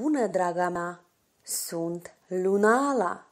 bună, draga mea! Sunt Lunala!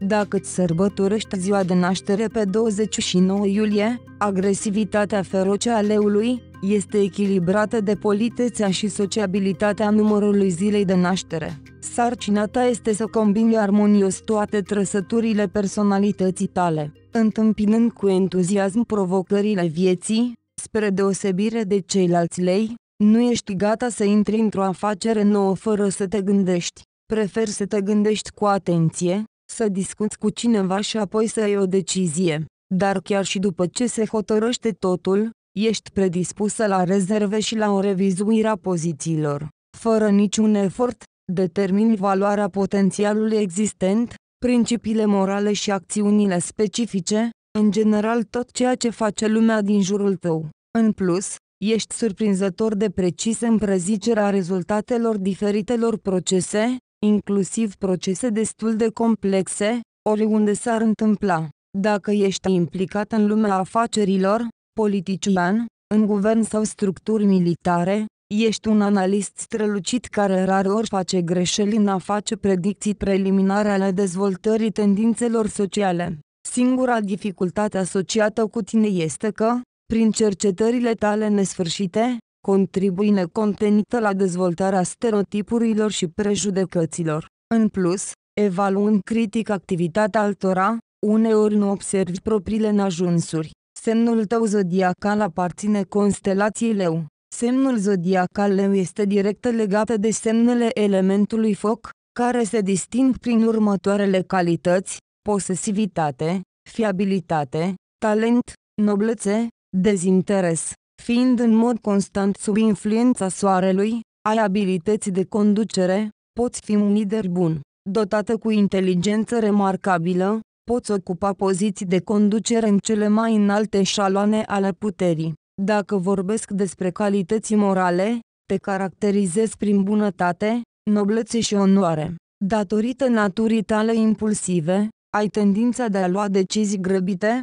Dacă îți sărbătorești ziua de naștere pe 29 iulie, agresivitatea feroce a leului este echilibrată de politețea și sociabilitatea numărului zilei de naștere. Sarcina ta este să combini armonios toate trăsăturile personalității tale, întâmpinând cu entuziasm provocările vieții, spre deosebire de ceilalți lei, nu ești gata să intri într-o afacere nouă fără să te gândești. Prefer să te gândești cu atenție, să discuți cu cineva și apoi să iei o decizie. Dar chiar și după ce se hotărăște totul, ești predispusă la rezerve și la o revizuire a pozițiilor. Fără niciun efort, determini valoarea potențialului existent, principiile morale și acțiunile specifice, în general tot ceea ce face lumea din jurul tău. În plus, Ești surprinzător de precis în prezicerea rezultatelor diferitelor procese, inclusiv procese destul de complexe, oriunde s-ar întâmpla. Dacă ești implicat în lumea afacerilor, politician, în guvern sau structuri militare, ești un analist strălucit care rar ori face greșeli în a face predicții preliminare ale dezvoltării tendințelor sociale. Singura dificultate asociată cu tine este că, prin cercetările tale nesfârșite, contribui necontenită la dezvoltarea stereotipurilor și prejudecăților. În plus, evaluând critic activitatea altora, uneori nu observi propriile neajunsuri. Semnul tău zodiacal aparține constelației leu. Semnul zodiacal leu este direct legat de semnele elementului foc, care se disting prin următoarele calități, posesivitate, fiabilitate, talent, noblețe, dezinteres, fiind în mod constant sub influența soarelui, ai abilități de conducere, poți fi un lider bun, dotată cu inteligență remarcabilă, poți ocupa poziții de conducere în cele mai înalte șaloane ale puterii. Dacă vorbesc despre calități morale, te caracterizez prin bunătate, noblețe și onoare. Datorită naturii tale impulsive, ai tendința de a lua decizii grăbite,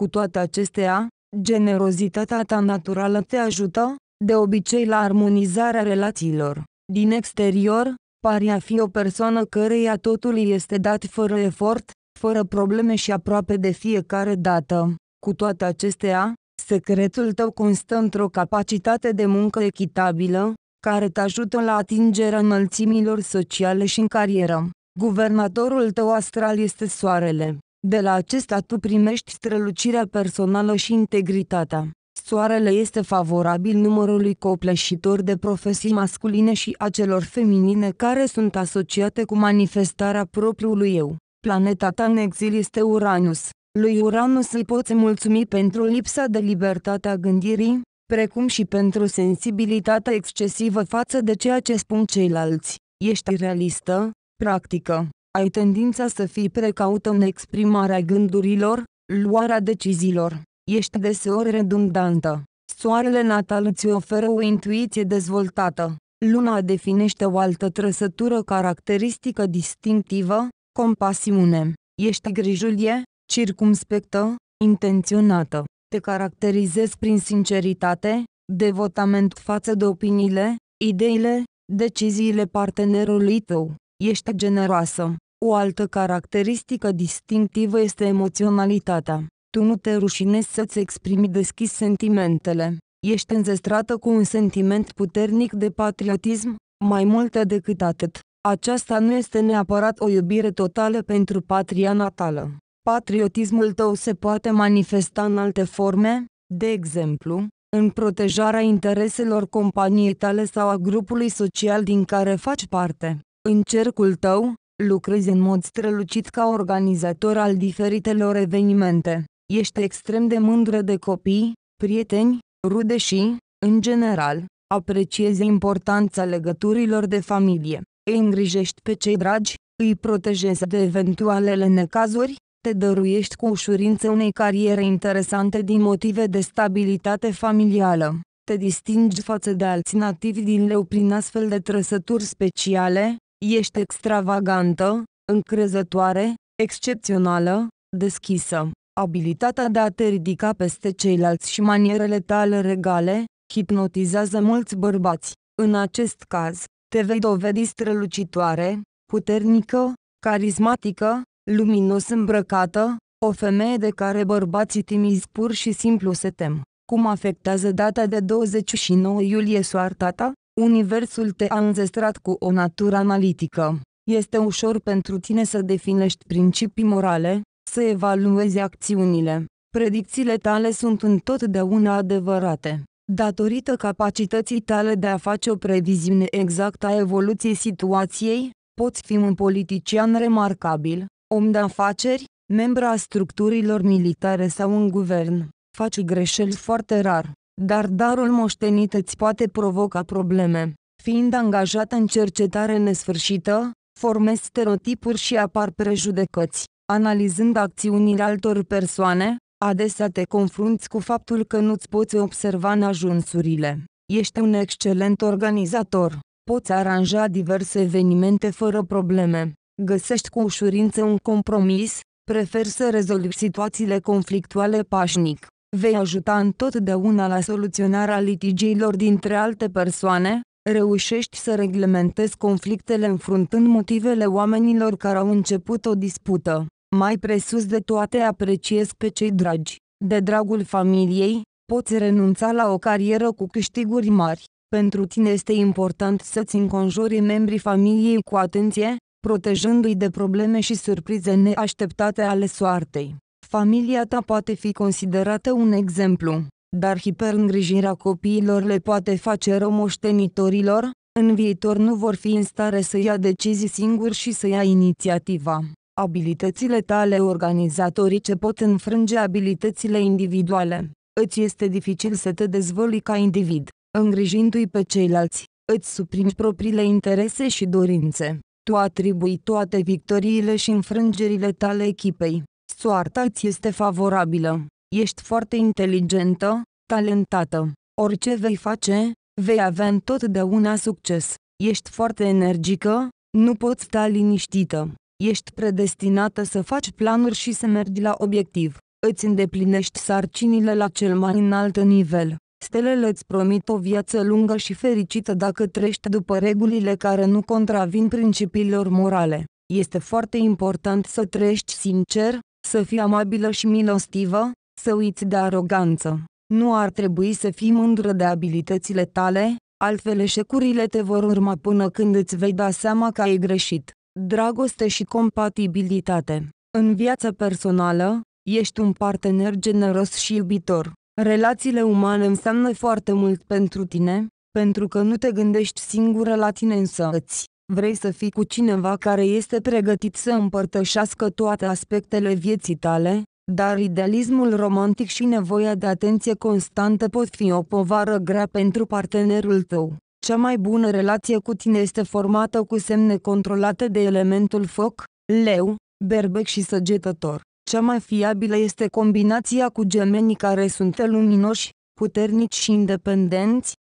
Cu toate acestea, generozitatea ta naturală te ajută, de obicei la armonizarea relațiilor. Din exterior, pari a fi o persoană căreia totul este dat fără efort, fără probleme și aproape de fiecare dată. Cu toate acestea, secretul tău constă într-o capacitate de muncă echitabilă, care te ajută la atingerea înălțimilor sociale și în carieră. Guvernatorul tău astral este soarele. De la acesta tu primești strălucirea personală și integritatea. Soarele este favorabil numărului copleșitor de profesii masculine și a celor feminine care sunt asociate cu manifestarea propriului eu. Planeta ta în exil este Uranus. Lui Uranus îi poți mulțumi pentru lipsa de libertate a gândirii, precum și pentru sensibilitatea excesivă față de ceea ce spun ceilalți. Ești realistă, practică, ai tendința să fii precaut în exprimarea gândurilor, luarea deciziilor. Ești deseori redundantă. Soarele natal îți oferă o intuiție dezvoltată. Luna definește o altă trăsătură caracteristică distinctivă, compasiune. Ești grijulie, circumspectă, intenționată. Te caracterizezi prin sinceritate, devotament față de opiniile, ideile, deciziile partenerului tău. Ești generoasă. O altă caracteristică distinctivă este emoționalitatea. Tu nu te rușinezi să-ți exprimi deschis sentimentele. Ești înzestrată cu un sentiment puternic de patriotism, mai mult decât atât. Aceasta nu este neapărat o iubire totală pentru patria natală. Patriotismul tău se poate manifesta în alte forme, de exemplu, în protejarea intereselor companiei tale sau a grupului social din care faci parte. În cercul tău, lucrezi în mod strălucit ca organizator al diferitelor evenimente. Ești extrem de mândră de copii, prieteni, rude și, în general, apreciezi importanța legăturilor de familie. Îi îngrijești pe cei dragi, îi protejezi de eventualele necazuri, te dăruiești cu ușurință unei cariere interesante din motive de stabilitate familială. Te distingi față de alți nativi din leu prin astfel de trăsături speciale, Ești extravagantă, încrezătoare, excepțională, deschisă. Abilitatea de a te ridica peste ceilalți și manierele tale regale, hipnotizează mulți bărbați. În acest caz, te vei dovedi strălucitoare, puternică, carismatică, luminos îmbrăcată, o femeie de care bărbații timizi pur și simplu se tem. Cum afectează data de 29 iulie soarta ta? Universul te-a înzestrat cu o natură analitică. Este ușor pentru tine să definești principii morale, să evaluezi acțiunile. Predicțiile tale sunt întotdeauna adevărate. Datorită capacității tale de a face o previziune exactă a evoluției situației, poți fi un politician remarcabil, om de afaceri, membra a structurilor militare sau un guvern. Faci greșeli foarte rar dar darul moștenit îți poate provoca probleme. Fiind angajat în cercetare nesfârșită, formezi stereotipuri și apar prejudecăți. Analizând acțiunile altor persoane, adesea te confrunți cu faptul că nu-ți poți observa ajunsurile. Ești un excelent organizator. Poți aranja diverse evenimente fără probleme. Găsești cu ușurință un compromis, preferi să rezolvi situațiile conflictuale pașnic vei ajuta întotdeauna la soluționarea litigiilor dintre alte persoane, reușești să reglementezi conflictele înfruntând motivele oamenilor care au început o dispută. Mai presus de toate apreciez pe cei dragi. De dragul familiei, poți renunța la o carieră cu câștiguri mari. Pentru tine este important să-ți înconjuri membrii familiei cu atenție, protejându-i de probleme și surprize neașteptate ale soartei. Familia ta poate fi considerată un exemplu, dar hiperîngrijirea copiilor le poate face rău moștenitorilor, în viitor nu vor fi în stare să ia decizii singuri și să ia inițiativa. Abilitățile tale organizatorice pot înfrânge abilitățile individuale. Îți este dificil să te dezvălui ca individ, îngrijindu-i pe ceilalți, îți suprimi propriile interese și dorințe. Tu atribui toate victoriile și înfrângerile tale echipei. Soarta ți este favorabilă. Ești foarte inteligentă, talentată. Orice vei face, vei avea întotdeauna succes. Ești foarte energică, nu poți sta liniștită. Ești predestinată să faci planuri și să mergi la obiectiv. Îți îndeplinești sarcinile la cel mai înalt nivel. Stelele îți promit o viață lungă și fericită dacă trești după regulile care nu contravin principiilor morale. Este foarte important să trăiești sincer, să fii amabilă și milostivă, să uiți de aroganță. Nu ar trebui să fii mândră de abilitățile tale, altfel eșecurile te vor urma până când îți vei da seama că ai greșit. Dragoste și compatibilitate. În viața personală, ești un partener generos și iubitor. Relațiile umane înseamnă foarte mult pentru tine, pentru că nu te gândești singură la tine însăți. Vrei să fii cu cineva care este pregătit să împărtășească toate aspectele vieții tale, dar idealismul romantic și nevoia de atenție constantă pot fi o povară grea pentru partenerul tău. Cea mai bună relație cu tine este formată cu semne controlate de elementul foc, leu, berbec și săgetător. Cea mai fiabilă este combinația cu gemenii care sunt luminoși, puternici și independenți,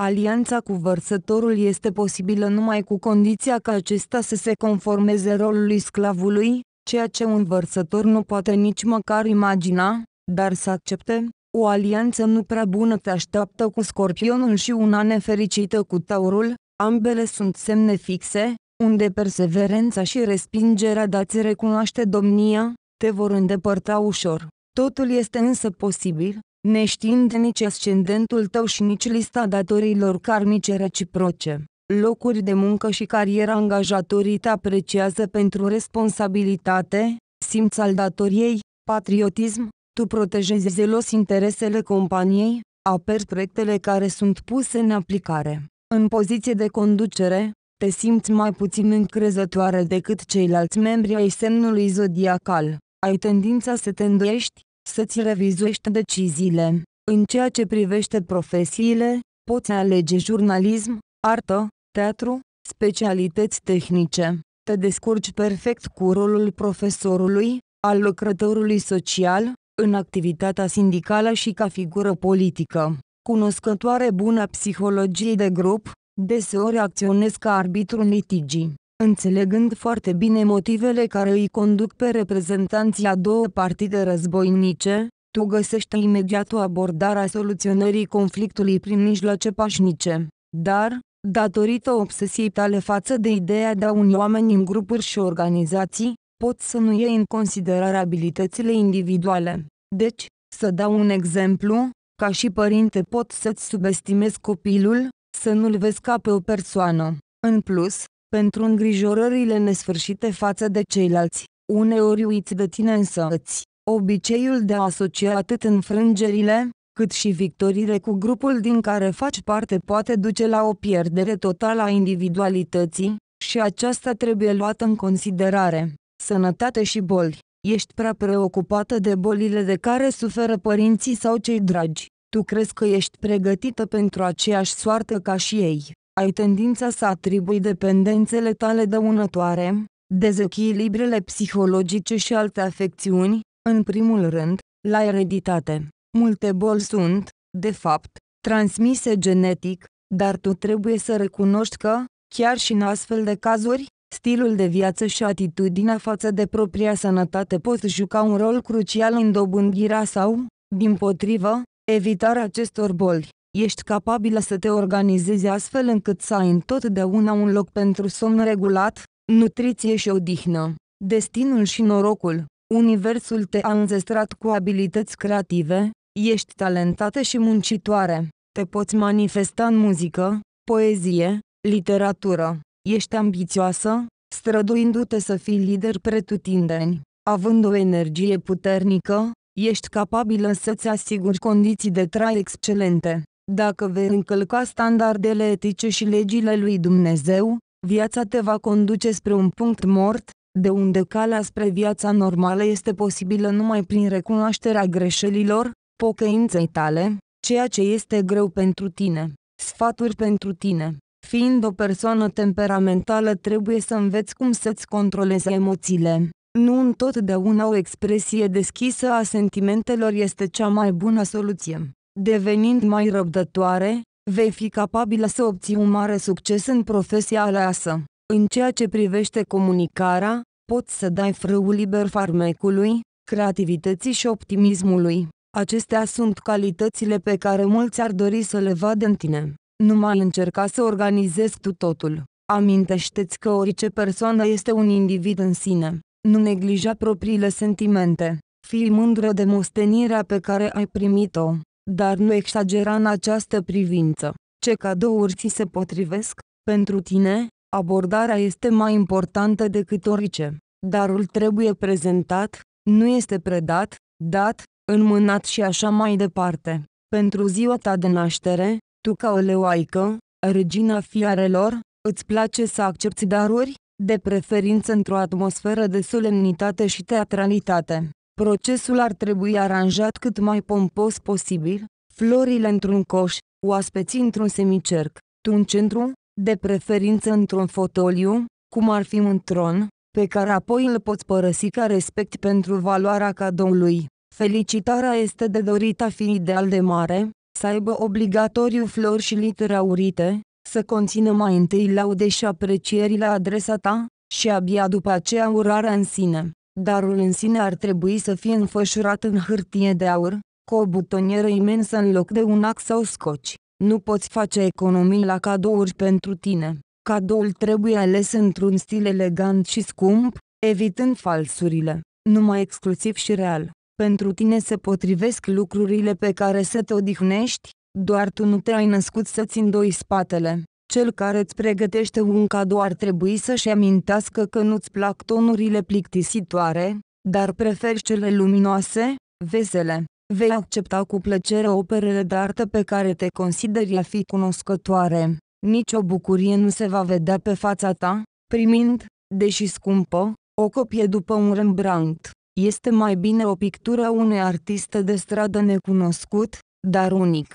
Alianța cu vărsătorul este posibilă numai cu condiția ca acesta să se conformeze rolului sclavului, ceea ce un vărsător nu poate nici măcar imagina, dar să accepte. O alianță nu prea bună te așteaptă cu scorpionul și una nefericită cu taurul, ambele sunt semne fixe, unde perseverența și respingerea de a-ți recunoaște domnia, te vor îndepărta ușor. Totul este însă posibil, neștiind nici ascendentul tău și nici lista datorilor karmice reciproce. Locuri de muncă și cariera angajatorii te apreciază pentru responsabilitate, simț al datoriei, patriotism, tu protejezi zelos interesele companiei, aperi proiectele care sunt puse în aplicare. În poziție de conducere, te simți mai puțin încrezătoare decât ceilalți membri ai semnului zodiacal. Ai tendința să te îndoiești, să-ți revizuiești deciziile. În ceea ce privește profesiile, poți alege jurnalism, artă, teatru, specialități tehnice. Te descurci perfect cu rolul profesorului, al lucrătorului social, în activitatea sindicală și ca figură politică. Cunoscătoare bună psihologiei de grup, deseori acționez ca arbitru în litigii înțelegând foarte bine motivele care îi conduc pe reprezentanții a două partide războinice, tu găsești imediat o abordare a soluționării conflictului prin mijloace pașnice. Dar, datorită obsesiei tale față de ideea de a uni oameni în grupuri și organizații, poți să nu iei în considerare abilitățile individuale. Deci, să dau un exemplu, ca și părinte pot să-ți subestimezi copilul, să nu-l vezi ca pe o persoană. În plus, pentru îngrijorările nesfârșite față de ceilalți, uneori uiți de tine însă îți Obiceiul de a asocia atât înfrângerile, cât și victorile cu grupul din care faci parte poate duce la o pierdere totală a individualității, și aceasta trebuie luată în considerare. Sănătate și boli. Ești prea preocupată de bolile de care suferă părinții sau cei dragi. Tu crezi că ești pregătită pentru aceeași soartă ca și ei ai tendința să atribui dependențele tale dăunătoare, dezechilibrele psihologice și alte afecțiuni, în primul rând, la ereditate. Multe boli sunt, de fapt, transmise genetic, dar tu trebuie să recunoști că, chiar și în astfel de cazuri, stilul de viață și atitudinea față de propria sănătate pot juca un rol crucial în dobândirea sau, din potrivă, evitarea acestor boli ești capabilă să te organizezi astfel încât să ai întotdeauna un loc pentru somn regulat, nutriție și odihnă. Destinul și norocul, universul te-a înzestrat cu abilități creative, ești talentată și muncitoare, te poți manifesta în muzică, poezie, literatură, ești ambițioasă, străduindu-te să fii lider pretutindeni, având o energie puternică, ești capabilă să-ți asiguri condiții de trai excelente. Dacă vei încălca standardele etice și legile lui Dumnezeu, viața te va conduce spre un punct mort, de unde calea spre viața normală este posibilă numai prin recunoașterea greșelilor, pocăinței tale, ceea ce este greu pentru tine. Sfaturi pentru tine. Fiind o persoană temperamentală trebuie să înveți cum să-ți controlezi emoțiile. Nu întotdeauna o expresie deschisă a sentimentelor este cea mai bună soluție. Devenind mai răbdătoare, vei fi capabilă să obții un mare succes în profesia aleasă. În ceea ce privește comunicarea, poți să dai frâul liber farmecului, creativității și optimismului. Acestea sunt calitățile pe care mulți ar dori să le vadă în tine. Nu mai încerca să organizezi tu totul. Amintește-ți că orice persoană este un individ în sine. Nu neglija propriile sentimente. Fii mândră de mostenirea pe care ai primit-o dar nu exagera în această privință. Ce cadouri ți se potrivesc? Pentru tine, abordarea este mai importantă decât orice. Darul trebuie prezentat, nu este predat, dat, înmânat și așa mai departe. Pentru ziua ta de naștere, tu ca o leoaică, regina fiarelor, îți place să accepti daruri, de preferință într-o atmosferă de solemnitate și teatralitate. Procesul ar trebui aranjat cât mai pompos posibil, florile într-un coș, oaspeții într-un semicerc, în centru, de preferință într-un fotoliu, cum ar fi un tron, pe care apoi îl poți părăsi ca respect pentru valoarea cadoului. Felicitarea este de dorit a fi ideal de mare, să aibă obligatoriu flori și litere aurite, să conțină mai întâi laude și aprecieri la adresa ta, și abia după aceea urarea în sine. Darul în sine ar trebui să fie înfășurat în hârtie de aur, cu o butonieră imensă în loc de un ax sau scoci. Nu poți face economii la cadouri pentru tine. Cadoul trebuie ales într-un stil elegant și scump, evitând falsurile, numai exclusiv și real. Pentru tine se potrivesc lucrurile pe care să te odihnești, doar tu nu te-ai născut să-ți îndoi spatele. Cel care îți pregătește un cadou ar trebui să-și amintească că nu-ți plac tonurile plictisitoare, dar preferi cele luminoase, vesele. Vei accepta cu plăcere operele de artă pe care te consideri a fi cunoscătoare. Nici o bucurie nu se va vedea pe fața ta, primind, deși scumpă, o copie după un Rembrandt. Este mai bine o pictură unui artist de stradă necunoscut, dar unic,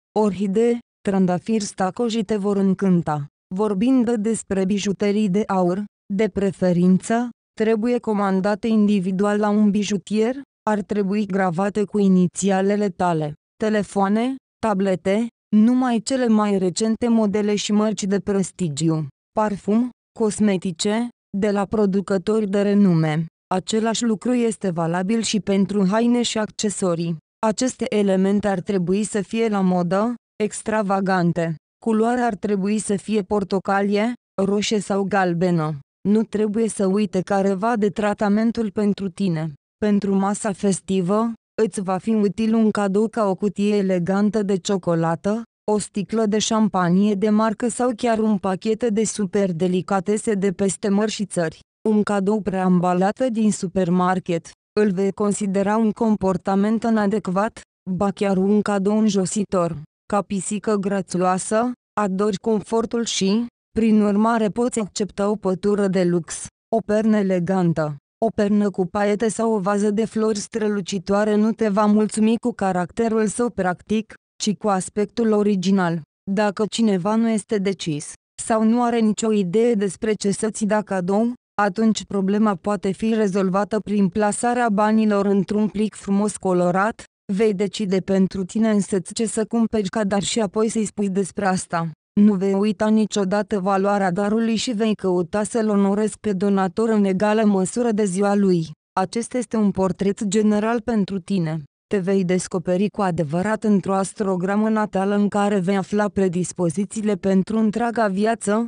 orhide, trandafiri stacojite vor încânta. Vorbind despre bijuterii de aur, de preferință, trebuie comandate individual la un bijutier, ar trebui gravate cu inițialele tale. Telefoane, tablete, numai cele mai recente modele și mărci de prestigiu. Parfum, cosmetice, de la producători de renume. Același lucru este valabil și pentru haine și accesorii. Aceste elemente ar trebui să fie la modă, extravagante. Culoarea ar trebui să fie portocalie, roșie sau galbenă. Nu trebuie să uite careva de tratamentul pentru tine. Pentru masa festivă, îți va fi util un cadou ca o cutie elegantă de ciocolată, o sticlă de șampanie de marcă sau chiar un pachet de super delicatese de peste măr și țări. Un cadou preambalată din supermarket îl vei considera un comportament inadecvat, ba chiar un cadou înjositor. Ca pisică grațioasă, adori confortul și, prin urmare poți accepta o pătură de lux, o pernă elegantă, o pernă cu paiete sau o vază de flori strălucitoare nu te va mulțumi cu caracterul său practic, ci cu aspectul original. Dacă cineva nu este decis, sau nu are nicio idee despre ce să-ți da cadou, atunci problema poate fi rezolvată prin plasarea banilor într-un plic frumos colorat, vei decide pentru tine însă ce să cumperi ca dar și apoi să-i spui despre asta. Nu vei uita niciodată valoarea darului și vei căuta să-l onoresc pe donator în egală măsură de ziua lui. Acesta este un portret general pentru tine. Te vei descoperi cu adevărat într-o astrogramă natală în care vei afla predispozițiile pentru întreaga viață,